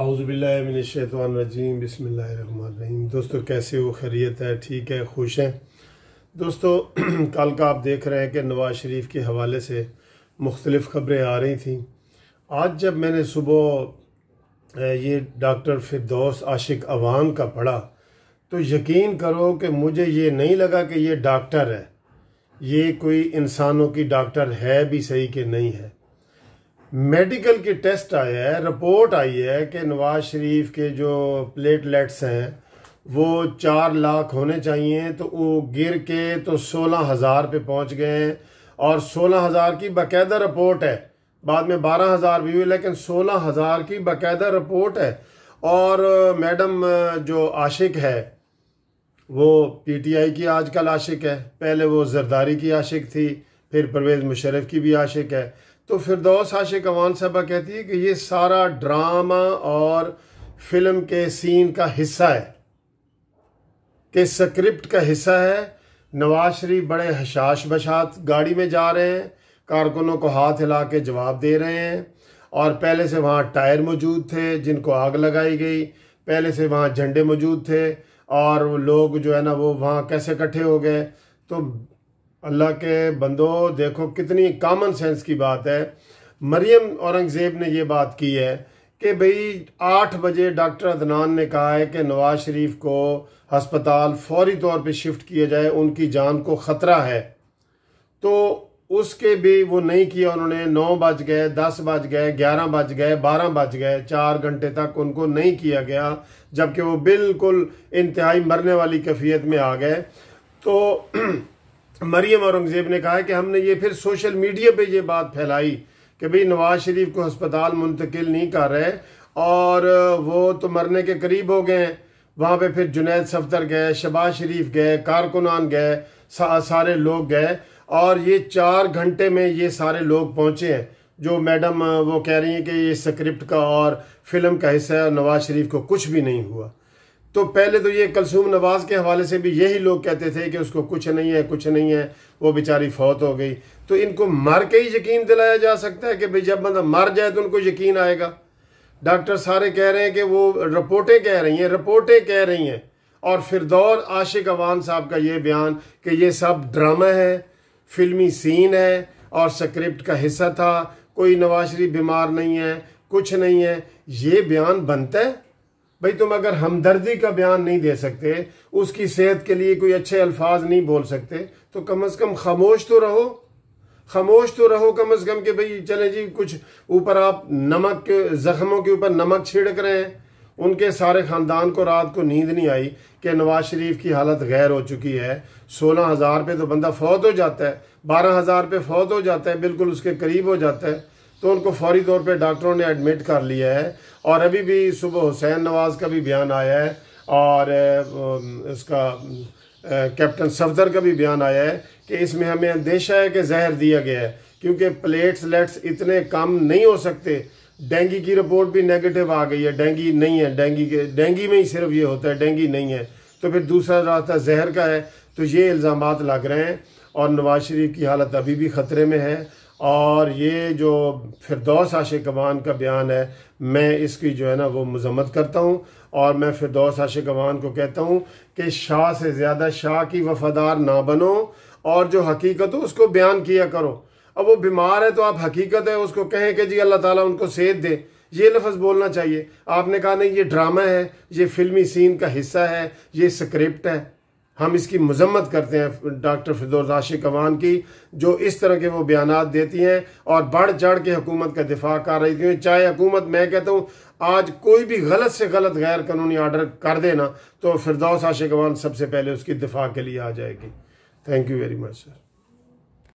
اعوذ باللہ من الشیطان الرجیم بسم اللہ الرحمن الرحیم دوستو کیسے ہو خیریت ہے ٹھیک ہے خوش ہیں دوستو کل کا آپ دیکھ رہے ہیں کہ نواز شریف کے حوالے سے مختلف خبریں آ رہی تھیں آج جب میں نے صبح یہ ڈاکٹر فردوس عاشق عوام کا پڑھا تو یقین کرو کہ مجھے یہ نہیں لگا کہ یہ ڈاکٹر ہے یہ کوئی انسانوں کی ڈاکٹر ہے بھی صحیح کہ نہیں ہے میڈیکل کی ٹیسٹ آیا ہے رپورٹ آئی ہے کہ نواز شریف کے جو پلیٹ لیٹس ہیں وہ چار لاکھ ہونے چاہیے تو وہ گر کے تو سولہ ہزار پہ پہنچ گئے ہیں اور سولہ ہزار کی باقاعدہ رپورٹ ہے بعد میں بارہ ہزار بھی ہوئی لیکن سولہ ہزار کی باقاعدہ رپورٹ ہے اور میڈم جو عاشق ہے وہ پی ٹی آئی کی آج کل عاشق ہے پہلے وہ زرداری کی عاشق تھی پھر پرویز مشرف کی بھی عاشق ہے تو فردوس آشق اوان صاحبہ کہتی ہے کہ یہ سارا ڈرامہ اور فلم کے سین کا حصہ ہے کہ سکرپٹ کا حصہ ہے نواز شریف بڑے حشاش بشات گاڑی میں جا رہے ہیں کارکنوں کو ہاتھ ہلا کے جواب دے رہے ہیں اور پہلے سے وہاں ٹائر موجود تھے جن کو آگ لگائی گئی پہلے سے وہاں جھنڈے موجود تھے اور لوگ جو ہے نا وہ وہاں کیسے کٹھے ہو گئے تو اللہ کے بندو دیکھو کتنی کامن سینس کی بات ہے مریم اورنگزیب نے یہ بات کی ہے کہ بھئی آٹھ بجے ڈاکٹر عدنان نے کہا ہے کہ نواز شریف کو ہسپتال فوری طور پہ شفٹ کیا جائے ان کی جان کو خطرہ ہے تو اس کے بھی وہ نہیں کیا انہوں نے نو بج گئے دس بج گئے گیارہ بج گئے بارہ بج گئے چار گھنٹے تک ان کو نہیں کیا گیا جبکہ وہ بالکل انتہائی مرنے والی کفیت میں آ گئے تو مریم اورنگزیب نے کہا کہ ہم نے یہ پھر سوشل میڈیا پہ یہ بات پھیلائی کہ بھئی نواز شریف کو ہسپتال منتقل نہیں کر رہے اور وہ تو مرنے کے قریب ہو گئے ہیں وہاں پہ پھر جنید صفدر گئے شباز شریف گئے کارکنان گئے سارے لوگ گئے اور یہ چار گھنٹے میں یہ سارے لوگ پہنچے ہیں جو میڈم وہ کہہ رہی ہیں کہ یہ سکرپٹ کا اور فلم کا حصہ ہے اور نواز شریف کو کچھ بھی نہیں ہوا تو پہلے تو یہ کلسوم نواز کے حوالے سے بھی یہی لوگ کہتے تھے کہ اس کو کچھ نہیں ہے کچھ نہیں ہے وہ بیچاری فوت ہو گئی تو ان کو مر کے ہی یقین دلایا جا سکتا ہے کہ بھئی جب بندہ مر جائے تو ان کو یقین آئے گا ڈاکٹر سارے کہہ رہے ہیں کہ وہ رپورٹیں کہہ رہی ہیں رپورٹیں کہہ رہی ہیں اور پھر دور عاشق عوان صاحب کا یہ بیان کہ یہ سب ڈرامہ ہے فلمی سین ہے اور سکرپٹ کا حصہ تھا کوئی نواز شریف بیمار نہیں ہے کچھ نہیں ہے یہ بیان بنتا ہے بھئی تم اگر ہمدردی کا بیان نہیں دے سکتے اس کی صحت کے لیے کوئی اچھے الفاظ نہیں بول سکتے تو کم از کم خاموش تو رہو خاموش تو رہو کم از کم کہ بھئی چلے جی کچھ اوپر آپ نمک کے زخموں کے اوپر نمک چھڑک رہے ہیں ان کے سارے خاندان کو رات کو نیند نہیں آئی کہ نواز شریف کی حالت غیر ہو چکی ہے سولہ ہزار پہ تو بندہ فوت ہو جاتا ہے بارہ ہزار پہ فوت ہو جاتا ہے بالکل اس کے قریب ہو جاتا ہے تو ان کو فوری طور پہ ڈاکٹروں نے ایڈمٹ کر لیا ہے اور ابھی بھی صبح حسین نواز کا بھی بیان آیا ہے اور اس کا کیپٹن صفدر کا بھی بیان آیا ہے کہ اس میں ہمیں اندیشہ ہے کہ زہر دیا گیا ہے کیونکہ پلیٹس لیٹس اتنے کم نہیں ہو سکتے ڈینگی کی رپورٹ بھی نیگٹیو آ گئی ہے ڈینگی نہیں ہے ڈینگی میں ہی صرف یہ ہوتا ہے ڈینگی نہیں ہے تو پھر دوسرا راستہ زہر کا ہے تو یہ الزامات لگ رہے ہیں اور نواز شریف کی حالت ابھی بھی خطرے میں ہے اور یہ جو فردوس آش قوان کا بیان ہے میں اس کی جو ہے نا وہ مذمت کرتا ہوں اور میں فردوس آش قوان کو کہتا ہوں کہ شاہ سے زیادہ شاہ کی وفادار نہ بنو اور جو حقیقت ہو اس کو بیان کیا کرو اب وہ بیمار ہے تو آپ حقیقت ہے اس کو کہیں کہ جی اللہ تعالیٰ ان کو صحت دے یہ لفظ بولنا چاہیے آپ نے کہا نہیں یہ ڈرامہ ہے یہ فلمی سین کا حصہ ہے یہ سکرپٹ ہے ہم اس کی مذمت کرتے ہیں ڈاکٹر فردوزاشد قوان کی جو اس طرح کے وہ بیانات دیتی ہیں اور بڑھ چڑھ کے حکومت کا دفاع کر رہی تھیں چاہے حکومت میں کہتا ہوں آج کوئی بھی غلط سے غلط غیر قانونی آرڈر کر دینا تو فردوس آشے قوان سب سے پہلے اس کی دفاع کے لیے آ جائے گی thank you very much sir